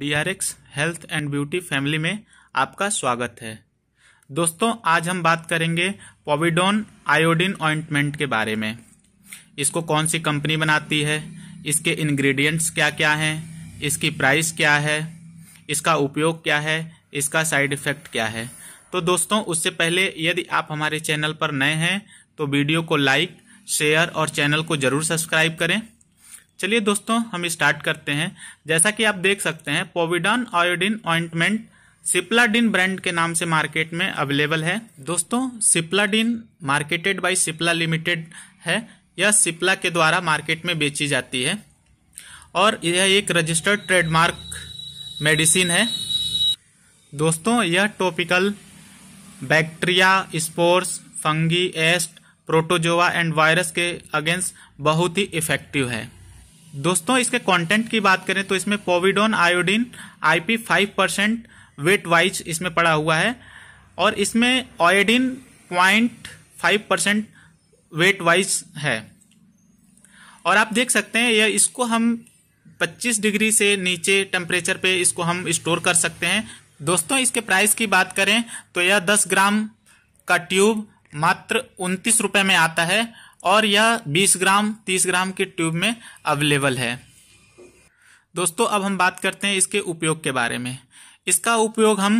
DRX health and beauty family में आपका स्वागत है दोस्तों आज हम बात करेंगे पोविडोन आयोडीन ऑइंटमेंट के बारे में इसको कौन सी कंपनी बनाती है इसके इंग्रेडिएंट्स क्या क्या हैं इसकी प्राइस क्या है इसका उपयोग क्या है इसका साइड इफेक्ट क्या है तो दोस्तों उससे पहले यदि आप हमारे चैनल पर नए हैं तो वीडियो को लाइक शेयर और चैनल को जरूर सब्सक्राइब करें चलिए दोस्तों हम स्टार्ट करते हैं जैसा कि आप देख सकते हैं povidone iodine ointment Cipladine brand के नाम से मार्केट में अवेलेबल है दोस्तों Cipladine marketed by Cipla limited है यह सिप्ला के द्वारा मार्केट में बेची जाती है और यह एक रजिस्टर्ड ट्रेडमार्क मेडिसिन है दोस्तों यह topical bacteria spores fungi yeast protozoa and virus के अगेंस्ट बहुत ही इफेक्टिव है दोस्तों इसके कंटेंट की बात करें तो इसमें povidone iodine IP five percent weight wise इसमें पड़ा हुआ है और इसमें iodine point five percent weight wise है और आप देख सकते हैं यह इसको हम 25 डिग्री से नीचे टेम्परेचर पे इसको हम स्टोर कर सकते हैं दोस्तों इसके प्राइस की बात करें तो यह 10 ग्राम का ट्यूब मात्र उनतीस रुपये में आता है और यह 20 ग्राम 30 ग्राम के ट्यूब में अवेलेबल है दोस्तों अब हम बात करते हैं इसके उपयोग के बारे में इसका उपयोग हम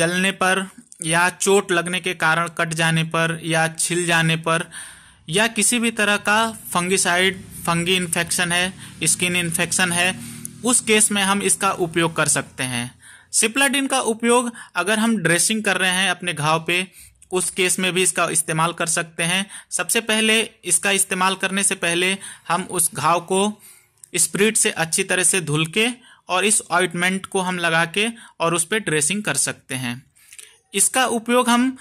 जलने पर या चोट लगने के कारण कट जाने पर या छिल जाने पर या किसी भी तरह का फंगिसाइड फंगी इन्फेक्शन है स्किन इन्फेक्शन है उस केस में हम इसका उपयोग कर सकते हैं सिप्लाडिन का उपयोग अगर हम ड्रेसिंग कर रहे हैं अपने घाव पे उस केस में भी इसका इस्तेमाल कर सकते हैं सबसे पहले इसका इस्तेमाल करने से पहले हम उस घाव को स्प्रिट से अच्छी तरह से धुल के और इस ऑइटमेंट को हम लगा के और उस पर ड्रेसिंग कर सकते हैं इसका उपयोग हम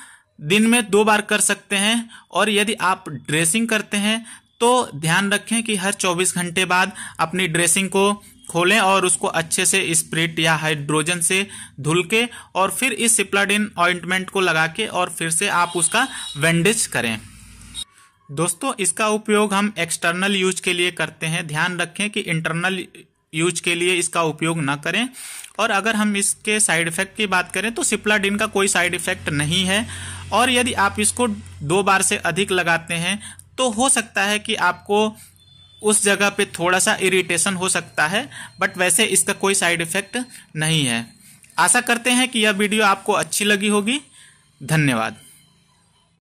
दिन में दो बार कर सकते हैं और यदि आप ड्रेसिंग करते हैं तो ध्यान रखें कि हर 24 घंटे बाद अपनी ड्रेसिंग को खोलें और उसको अच्छे से स्प्रिट या हाइड्रोजन से धुल के और फिर इस सिप्लाडिन ऑइंटमेंट को लगा के और फिर से आप उसका वेंडेज करें दोस्तों इसका उपयोग हम एक्सटर्नल यूज के लिए करते हैं ध्यान रखें कि इंटरनल यूज के लिए इसका उपयोग ना करें और अगर हम इसके साइड इफेक्ट की बात करें तो सिप्लाडिन का कोई साइड इफेक्ट नहीं है और यदि आप इसको दो बार से अधिक लगाते हैं तो हो सकता है कि आपको उस जगह पे थोड़ा सा इरिटेशन हो सकता है बट वैसे इसका कोई साइड इफेक्ट नहीं है आशा करते हैं कि यह वीडियो आपको अच्छी लगी होगी धन्यवाद